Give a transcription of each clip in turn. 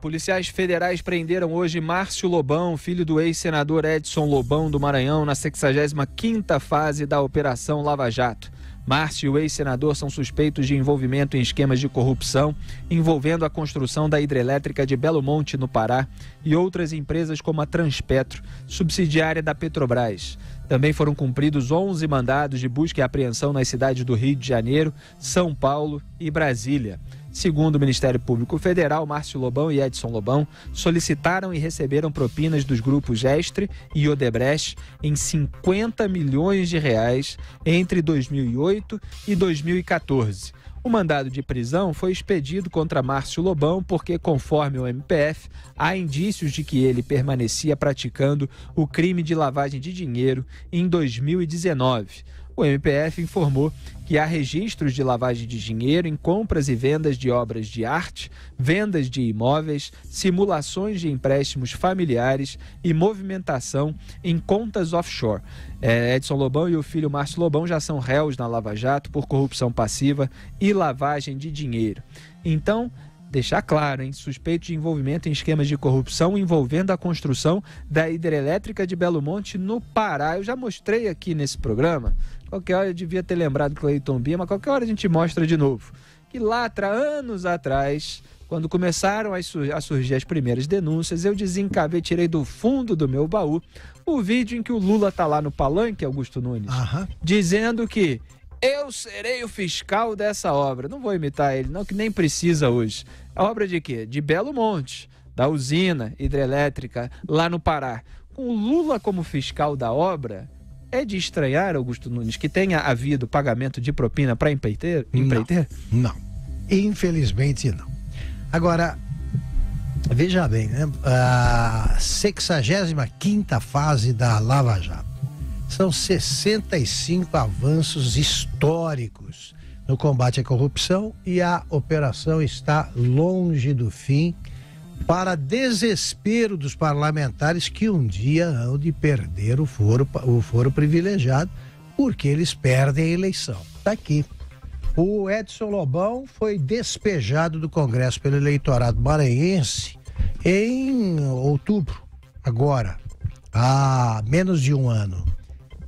Policiais federais prenderam hoje Márcio Lobão, filho do ex-senador Edson Lobão do Maranhão, na 65ª fase da Operação Lava Jato. Márcio e o ex-senador são suspeitos de envolvimento em esquemas de corrupção envolvendo a construção da hidrelétrica de Belo Monte, no Pará, e outras empresas como a Transpetro, subsidiária da Petrobras. Também foram cumpridos 11 mandados de busca e apreensão nas cidades do Rio de Janeiro, São Paulo e Brasília. Segundo o Ministério Público Federal, Márcio Lobão e Edson Lobão solicitaram e receberam propinas dos grupos Gestre e Odebrecht em 50 milhões de reais entre 2008 e 2014. O mandado de prisão foi expedido contra Márcio Lobão porque, conforme o MPF, há indícios de que ele permanecia praticando o crime de lavagem de dinheiro em 2019 o MPF informou que há registros de lavagem de dinheiro em compras e vendas de obras de arte, vendas de imóveis, simulações de empréstimos familiares e movimentação em contas offshore. É, Edson Lobão e o filho Márcio Lobão já são réus na Lava Jato por corrupção passiva e lavagem de dinheiro. Então, deixar claro, hein? Suspeito de envolvimento em esquemas de corrupção envolvendo a construção da hidrelétrica de Belo Monte no Pará. Eu já mostrei aqui nesse programa Qualquer hora eu devia ter lembrado Clayton Bia, mas qualquer hora a gente mostra de novo. Que lá, anos atrás, quando começaram a, surgir as primeiras denúncias, eu desencavei, tirei do fundo do meu baú o vídeo em que o Lula tá lá no palanque, Augusto Nunes, dizendo que eu serei o fiscal dessa obra. Não vou imitar ele, não, que nem precisa hoje. A obra de quê? De Belo Monte, da usina hidrelétrica lá no Pará. Com o Lula como fiscal da obra, é de estranhar, Augusto Nunes, que tenha havido pagamento de propina para empreiteiro? Não, não, infelizmente não. Agora, veja bem, né? a 65 fase da Lava Jato. São 65 avanços históricos no combate à corrupção e a operação está longe do fim para desespero dos parlamentares que um dia hão de perder o foro, o foro privilegiado, porque eles perdem a eleição. Está aqui. O Edson Lobão foi despejado do Congresso pelo eleitorado maranhense em outubro, agora, há menos de um ano.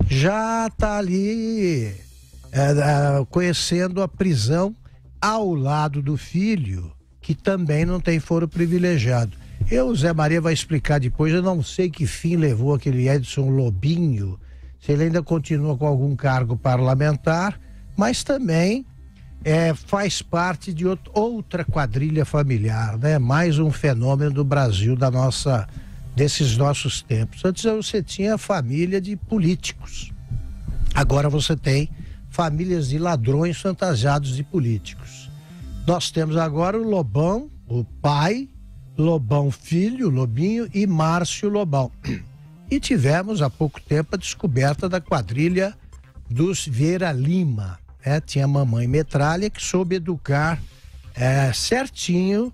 Já está ali é, conhecendo a prisão ao lado do filho que também não tem foro privilegiado. Eu, Zé Maria vai explicar depois, eu não sei que fim levou aquele Edson Lobinho, se ele ainda continua com algum cargo parlamentar, mas também é, faz parte de outra quadrilha familiar, né? Mais um fenômeno do Brasil, da nossa, desses nossos tempos. Antes você tinha família de políticos, agora você tem famílias de ladrões fantasiados de políticos. Nós temos agora o Lobão, o pai, Lobão Filho, Lobinho e Márcio Lobão. E tivemos há pouco tempo a descoberta da quadrilha dos Vieira Lima. Né? Tinha a mamãe Metralha que soube educar é, certinho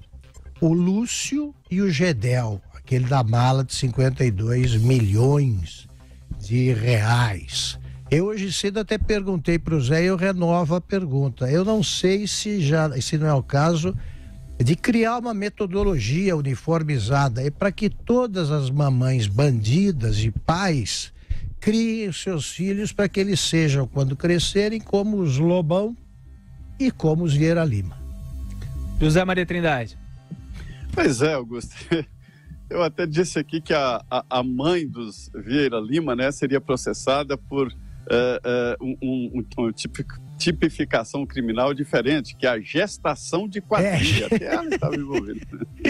o Lúcio e o Gedel, aquele da mala de 52 milhões de reais. Eu hoje cedo até perguntei para o Zé e eu renovo a pergunta. Eu não sei se já, se não é o caso, de criar uma metodologia uniformizada e para que todas as mamães bandidas e pais criem seus filhos para que eles sejam, quando crescerem, como os Lobão e como os Vieira Lima. José Maria Trindade. Pois é, Augusto. Eu até disse aqui que a, a, a mãe dos Vieira Lima né, seria processada por uh, uh, um, um, um típico tipificação criminal diferente, que é a gestação de quadrilha. É. Até ela estava envolvida. Né?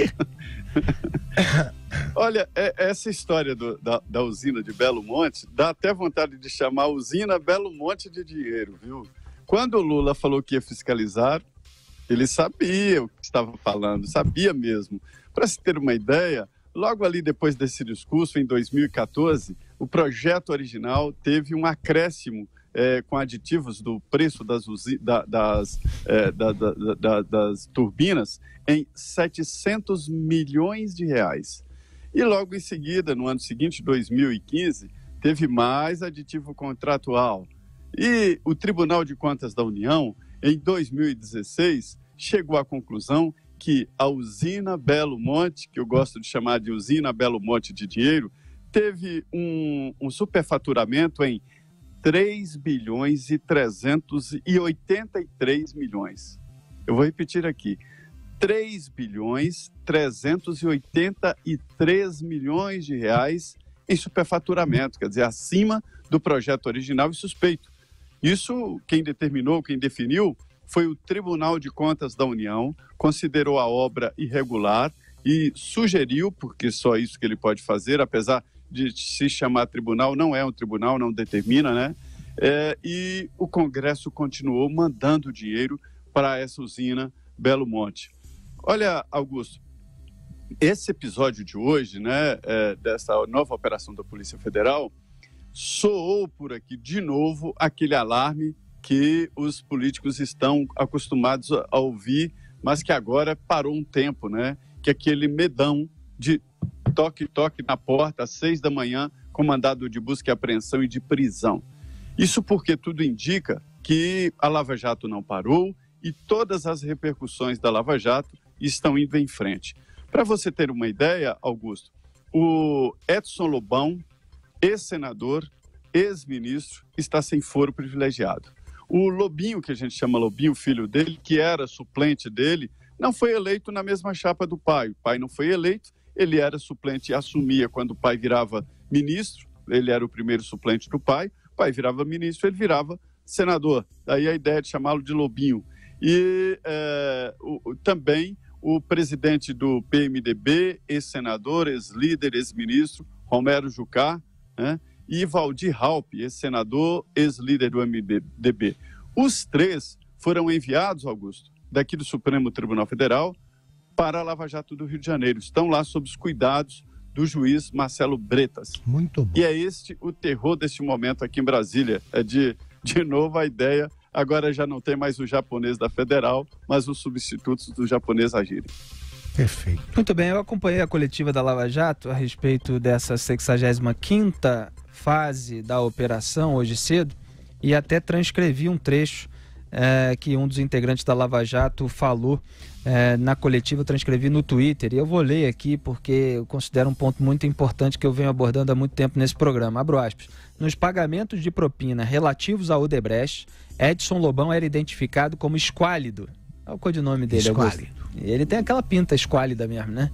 Olha, é, essa história do, da, da, usina de Belo Monte dá até vontade de chamar usina Belo Monte de dinheiro, viu? Quando o Lula falou que ia fiscalizar, ele sabia o que estava falando, sabia mesmo. Para se ter uma ideia, logo ali depois desse discurso, em 2014, o projeto original teve um acréscimo é, com aditivos do preço das, da, das, é, da, da, das, turbinas em 700 milhões de reais. E logo em seguida, no ano seguinte, 2015, teve mais aditivo contratual. E o Tribunal de Contas da União, em 2016, chegou à conclusão que a usina Belo Monte, que eu gosto de chamar de usina Belo Monte de Dinheiro, teve um, um superfaturamento em 3 bilhões e 383 milhões. Eu vou repetir aqui. 3 bilhões 383 milhões de reais em superfaturamento, quer dizer, acima do projeto original e suspeito. Isso quem determinou, quem definiu, foi o Tribunal de Contas da União, considerou a obra irregular e sugeriu, porque só isso que ele pode fazer, apesar de se chamar tribunal, não é um tribunal, não determina, né? É, e o Congresso continuou mandando dinheiro para essa usina Belo Monte. Olha, Augusto, esse episódio de hoje, né, é, dessa nova operação da Polícia Federal, soou por aqui de novo aquele alarme que os políticos estão acostumados a ouvir, mas que agora parou um tempo, né? Que é aquele medão de toque, toque na porta às seis da manhã, com mandado de busca e apreensão e de prisão. Isso porque tudo indica que a Lava Jato não parou e todas as repercussões da Lava Jato estão indo em frente. Para você ter uma ideia, Augusto, o Edson Lobão, ex-senador, ex-ministro, está sem foro privilegiado. O Lobinho, que a gente chama Lobinho, filho dele, que era suplente dele, não foi eleito na mesma chapa do pai. O pai não foi eleito ele era suplente e assumia quando o pai virava ministro, ele era o primeiro suplente do pai, o pai virava ministro, ele virava senador. Daí a ideia de chamá-lo de Lobinho. E é, o, também o presidente do PMDB, ex-senador, ex-líder, ex-ministro, Romero Jucá, né? e Valdir Halpe, ex-senador, ex-líder do MDB. Os três foram enviados, Augusto, daqui do Supremo Tribunal Federal para a Lava Jato do Rio de Janeiro. Estão lá sob os cuidados do juiz Marcelo Bretas. Muito bom. E é este o terror deste momento aqui em Brasília. É de, de novo a ideia. Agora já não tem mais o japonês da federal, mas os substitutos do japonês agirem. Perfeito. Muito bem, eu acompanhei a coletiva da Lava Jato a respeito dessa 65 fase da operação hoje cedo e até transcrevi um trecho é, que um dos integrantes da Lava Jato falou é, na coletiva eu transcrevi no Twitter e eu vou ler aqui porque eu considero um ponto muito importante que eu venho abordando há muito tempo nesse programa. Abro aspas. Nos pagamentos de propina relativos ao Odebrecht, Edson Lobão era identificado como esquálido. Olha é o codinome dele, Esquálido. Augusto. Ele tem aquela pinta esquálida mesmo, né?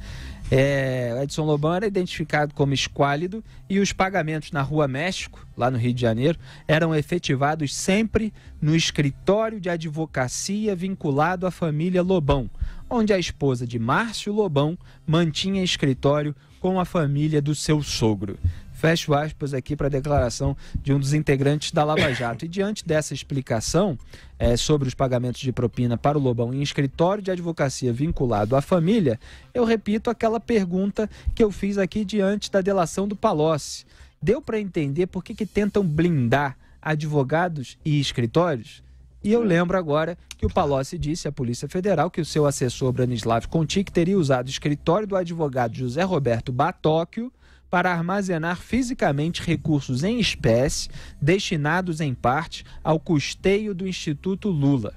É, Edson Lobão era identificado como esquálido e os pagamentos na Rua México, lá no Rio de Janeiro, eram efetivados sempre no escritório de advocacia vinculado à família Lobão, onde a esposa de Márcio Lobão mantinha escritório com a família do seu sogro. Fecho aspas aqui para a declaração de um dos integrantes da Lava Jato. E diante dessa explicação é, sobre os pagamentos de propina para o Lobão em escritório de advocacia vinculado à família, eu repito aquela pergunta que eu fiz aqui diante da delação do Palocci. Deu para entender por que, que tentam blindar advogados e escritórios? E eu lembro agora que o Palocci disse à Polícia Federal que o seu assessor Branislav Conti teria usado o escritório do advogado José Roberto Batóquio para armazenar fisicamente recursos em espécie destinados em parte ao custeio do Instituto Lula.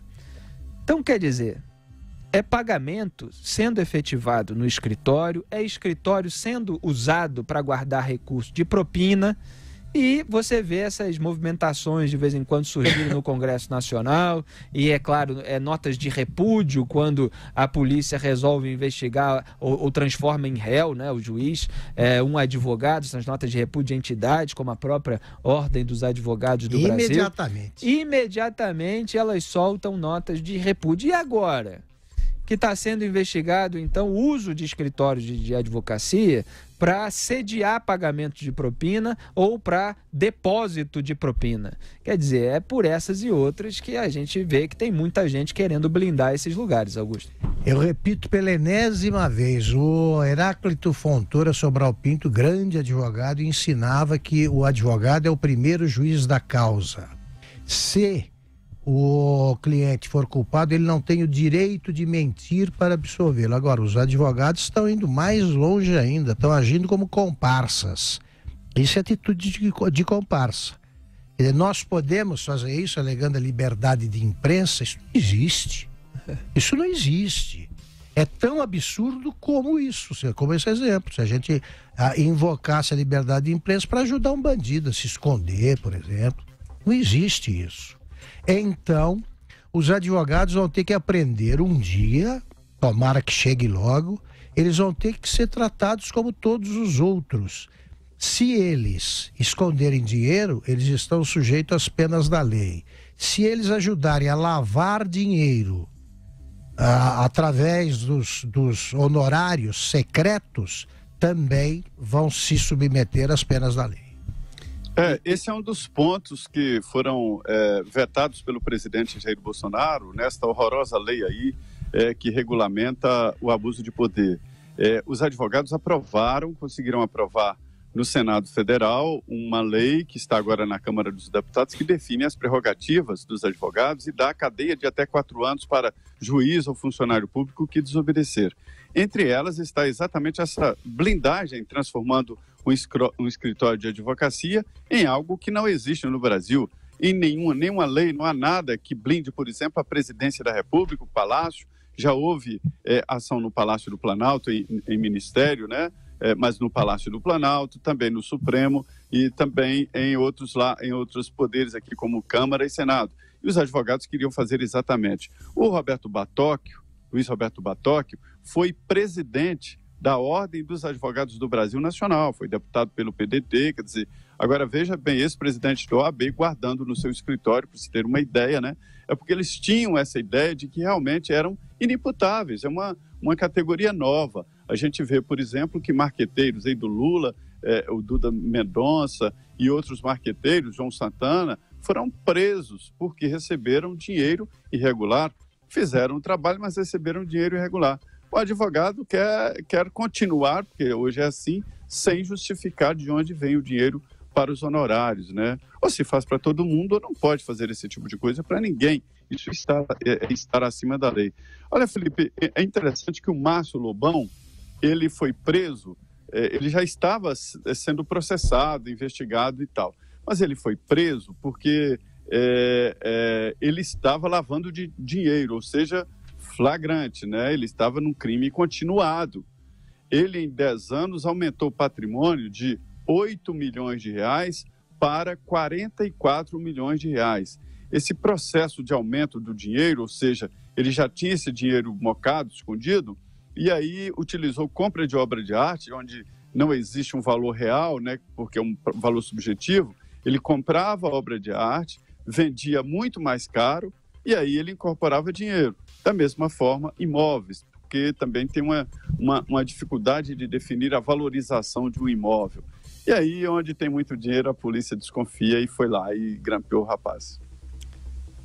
Então, quer dizer, é pagamento sendo efetivado no escritório, é escritório sendo usado para guardar recurso de propina e você vê essas movimentações de vez em quando surgindo no Congresso Nacional, e é claro, é notas de repúdio quando a polícia resolve investigar ou, ou transforma em réu né, o juiz, é, um advogado, essas notas de repúdio de entidades, como a própria Ordem dos Advogados do Imediatamente. Brasil. Imediatamente. Imediatamente elas soltam notas de repúdio. E agora? que está sendo investigado, então, o uso de escritórios de, de advocacia para sediar pagamento de propina ou para depósito de propina. Quer dizer, é por essas e outras que a gente vê que tem muita gente querendo blindar esses lugares, Augusto. Eu repito pela enésima vez, o Heráclito Fontoura Sobral Pinto, grande advogado, ensinava que o advogado é o primeiro juiz da causa. Se o cliente for culpado, ele não tem o direito de mentir para absolvê-lo. Agora, os advogados estão indo mais longe ainda, estão agindo como comparsas. Isso é atitude de, de comparsa. Nós podemos fazer isso alegando a liberdade de imprensa? Isso não existe. Isso não existe. É tão absurdo como isso, como esse exemplo. Se a gente ah, invocasse a liberdade de imprensa para ajudar um bandido a se esconder, por exemplo, não existe isso. Então, os advogados vão ter que aprender um dia, tomara que chegue logo, eles vão ter que ser tratados como todos os outros. Se eles esconderem dinheiro, eles estão sujeitos às penas da lei. Se eles ajudarem a lavar dinheiro através dos, dos honorários secretos, também vão se submeter às penas da lei. É, esse é um dos pontos que foram é, vetados pelo presidente Jair Bolsonaro nesta horrorosa lei aí é, que regulamenta o abuso de poder. É, os advogados aprovaram, conseguiram aprovar no Senado Federal uma lei que está agora na Câmara dos Deputados que define as prerrogativas dos advogados e dá cadeia de até quatro anos para juiz ou funcionário público que desobedecer. Entre elas está exatamente essa blindagem, transformando um escritório de advocacia em algo que não existe no Brasil. Em nenhuma, nenhuma lei, não há nada que blinde, por exemplo, a presidência da República, o Palácio. Já houve é, ação no Palácio do Planalto, em, em ministério, né? É, mas no Palácio do Planalto, também no Supremo e também em outros lá, em outros poderes aqui, como Câmara e Senado. E os advogados queriam fazer exatamente. O Roberto Batóquio, Luiz Roberto Batóquio, foi presidente da Ordem dos Advogados do Brasil Nacional, foi deputado pelo PDT, quer dizer, agora veja bem, esse presidente do OAB guardando no seu escritório, para se ter uma ideia, né? É porque eles tinham essa ideia de que realmente eram inimputáveis, é uma, uma categoria nova. A gente vê, por exemplo, que marqueteiros aí do Lula, eh, o Duda Mendonça e outros marqueteiros, João Santana, foram presos porque receberam dinheiro irregular, fizeram o trabalho, mas receberam dinheiro irregular o advogado quer, quer continuar, porque hoje é assim, sem justificar de onde vem o dinheiro para os honorários, né? Ou se faz para todo mundo, ou não pode fazer esse tipo de coisa para ninguém. Isso está, é, é estar acima da lei. Olha, Felipe, é, é interessante que o Márcio Lobão, ele foi preso, é, ele já estava é, sendo processado, investigado e tal. Mas ele foi preso porque é, ele estava lavando de dinheiro, ou seja, flagrante, né? Ele estava num crime continuado. Ele, em 10 anos, aumentou o patrimônio de 8 milhões de reais para 44 milhões de reais. Esse processo de aumento do dinheiro, ou seja, ele já tinha esse dinheiro mocado, escondido, e aí utilizou compra de obra de arte, onde não existe um valor real, né, porque é um valor subjetivo. Ele comprava obra de arte, vendia muito mais caro e aí ele incorporava dinheiro. Da mesma forma, imóveis, porque também tem uma, uma, uma dificuldade de definir a valorização de um imóvel. E aí, é onde tem muito dinheiro, a polícia desconfia e foi lá e grampeou o rapaz.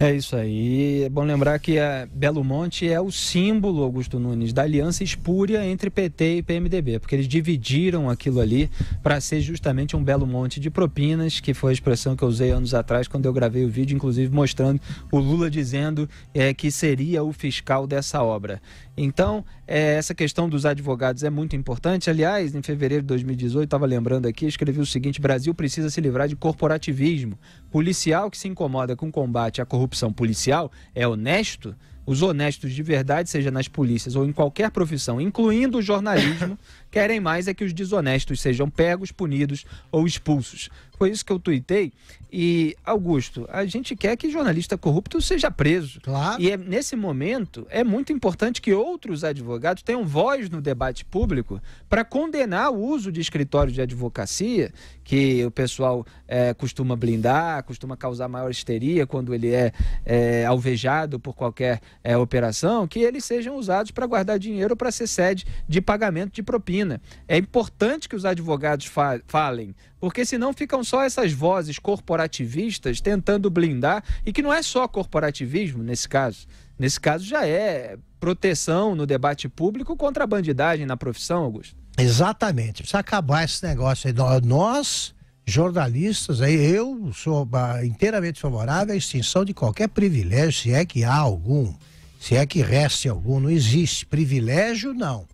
É isso aí. É bom lembrar que é, Belo Monte é o símbolo, Augusto Nunes, da aliança espúria entre PT e PMDB, porque eles dividiram aquilo ali para ser justamente um Belo Monte de propinas, que foi a expressão que eu usei anos atrás quando eu gravei o vídeo, inclusive mostrando o Lula dizendo é, que seria o fiscal dessa obra. Então, é, essa questão dos advogados é muito importante. Aliás, em fevereiro de 2018, estava lembrando aqui, escrevi o seguinte: Brasil precisa se livrar de corporativismo. Policial que se incomoda com o combate à corrupção policial é honesto? Os honestos de verdade, seja nas polícias ou em qualquer profissão, incluindo o jornalismo, querem mais é que os desonestos sejam pegos, punidos ou expulsos. Foi isso que eu tuitei. E, Augusto, a gente quer que jornalista corrupto seja preso. Claro. E é, nesse momento é muito importante que outros advogados tenham voz no debate público para condenar o uso de escritórios de advocacia, que o pessoal é, costuma blindar, costuma causar maior histeria quando ele é, é alvejado por qualquer é, operação, que eles sejam usados para guardar dinheiro para ser sede de pagamento de propina. É importante que os advogados fa falem porque senão ficam só essas vozes corporativistas tentando blindar, e que não é só corporativismo nesse caso. Nesse caso já é proteção no debate público contra a bandidagem na profissão, Augusto. Exatamente, precisa acabar esse negócio aí. Nós, jornalistas, aí eu sou ah, inteiramente favorável à extinção de qualquer privilégio, se é que há algum, se é que reste algum, não existe. Privilégio, não.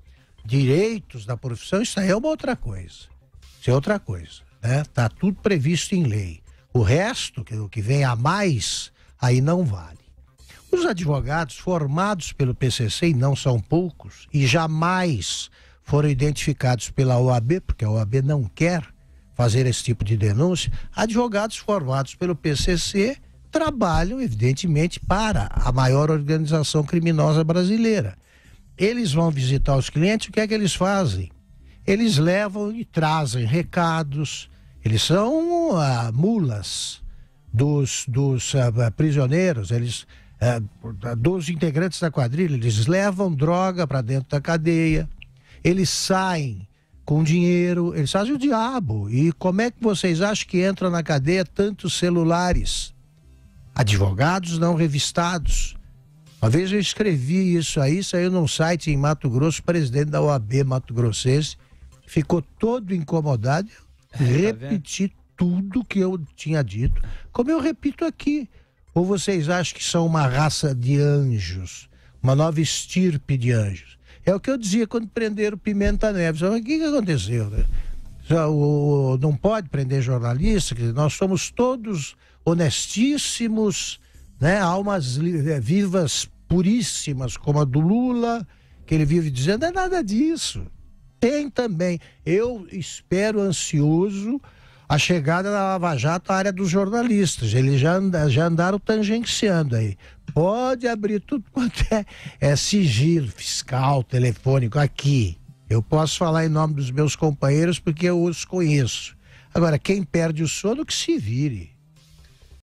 Direitos da profissão, isso aí é uma outra coisa. Isso é outra coisa. Está né? tudo previsto em lei. O resto, que, o que vem a mais, aí não vale. Os advogados formados pelo PCC, e não são poucos, e jamais foram identificados pela OAB, porque a OAB não quer fazer esse tipo de denúncia, advogados formados pelo PCC trabalham, evidentemente, para a maior organização criminosa brasileira. Eles vão visitar os clientes, o que é que eles fazem? Eles levam e trazem recados, eles são ah, mulas dos, dos ah, ah, prisioneiros, eles ah, dos integrantes da quadrilha, eles levam droga para dentro da cadeia, eles saem com dinheiro, eles fazem o diabo. E como é que vocês acham que entra na cadeia tantos celulares? Advogados não revistados. Uma vez eu escrevi isso aí, saiu num site em Mato Grosso, o presidente da OAB Mato Grossense ficou todo incomodado. É, tá repetir tá tudo que eu tinha dito, como eu repito aqui. Ou vocês acham que são uma raça de anjos, uma nova estirpe de anjos? É o que eu dizia quando prenderam Pimenta Neves. O que, que aconteceu? Né? Não pode prender jornalista, nós somos todos honestíssimos, né? almas é, vivas puríssimas, como a do Lula, que ele vive dizendo, é nada disso tem também. Eu espero ansioso a chegada da Lava Jato à área dos jornalistas. Eles já, já andaram tangenciando aí. Pode abrir tudo quanto é, é sigilo fiscal, telefônico, aqui. Eu posso falar em nome dos meus companheiros porque eu os conheço. Agora, quem perde o sono, que se vire.